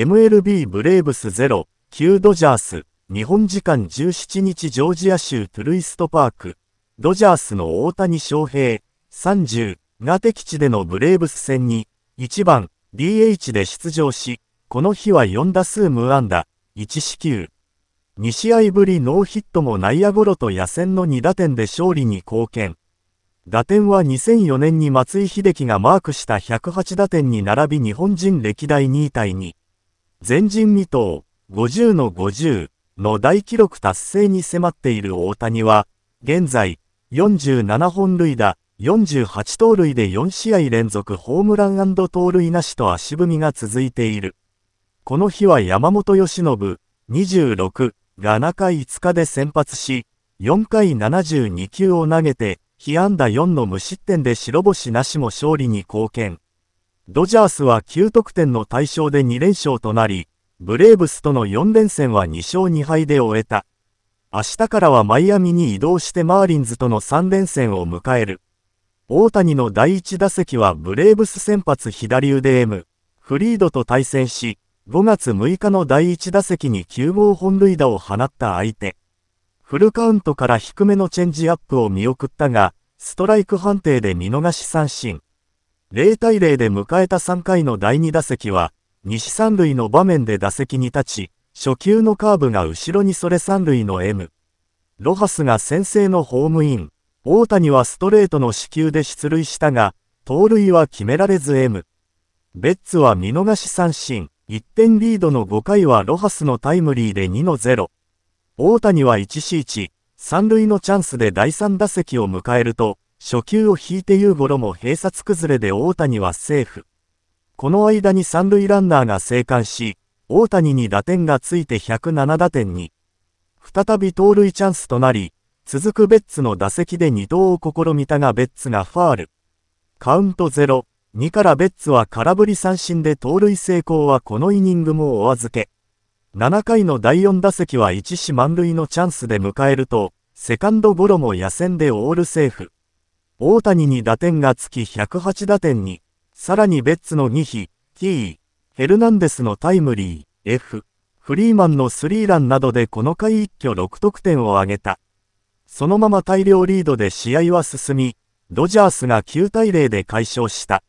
MLB ブレーブス0、9ドジャース、日本時間17日ジョージア州トゥルイストパーク、ドジャースの大谷翔平、30が敵地でのブレーブス戦に、1番 DH で出場し、この日は4打数無安打、1四球。2試合ぶりノーヒットも内野ゴロと野戦の2打点で勝利に貢献。打点は2004年に松井秀喜がマークした108打点に並び日本人歴代2位対2。前人未到、50の50の大記録達成に迫っている大谷は、現在、47本塁打、48盗塁で4試合連続ホームラン盗塁なしと足踏みが続いている。この日は山本由伸、26が中5日で先発し、4回72球を投げて、被安打4の無失点で白星なしも勝利に貢献。ドジャースは9得点の対象で2連勝となり、ブレーブスとの4連戦は2勝2敗で終えた。明日からはマイアミに移動してマーリンズとの3連戦を迎える。大谷の第1打席はブレーブス先発左腕 M、フリードと対戦し、5月6日の第1打席に9号本塁打を放った相手。フルカウントから低めのチェンジアップを見送ったが、ストライク判定で見逃し三振。0対0で迎えた3回の第2打席は、西三塁の場面で打席に立ち、初球のカーブが後ろにそれ三塁の M。ロハスが先制のホームイン。大谷はストレートの死球で出塁したが、盗塁は決められず M。ベッツは見逃し三振。1点リードの5回はロハスのタイムリーで2の0。大谷は 1C1、三塁のチャンスで第3打席を迎えると、初球を引いてユーゴロも閉殺崩れで大谷はセーフ。この間に三塁ランナーが生還し、大谷に打点がついて107打点に。再び盗塁チャンスとなり、続くベッツの打席で2投を試みたがベッツがファール。カウント0、2からベッツは空振り三振で盗塁成功はこのイニングもお預け。7回の第4打席は1死満塁のチャンスで迎えると、セカンドゴロも野戦でオールセーフ。大谷に打点がつき108打点に、さらにベッツの2比、T、ヘルナンデスのタイムリー、F、フリーマンのスリーランなどでこの回一挙6得点を挙げた。そのまま大量リードで試合は進み、ドジャースが9対0で解消した。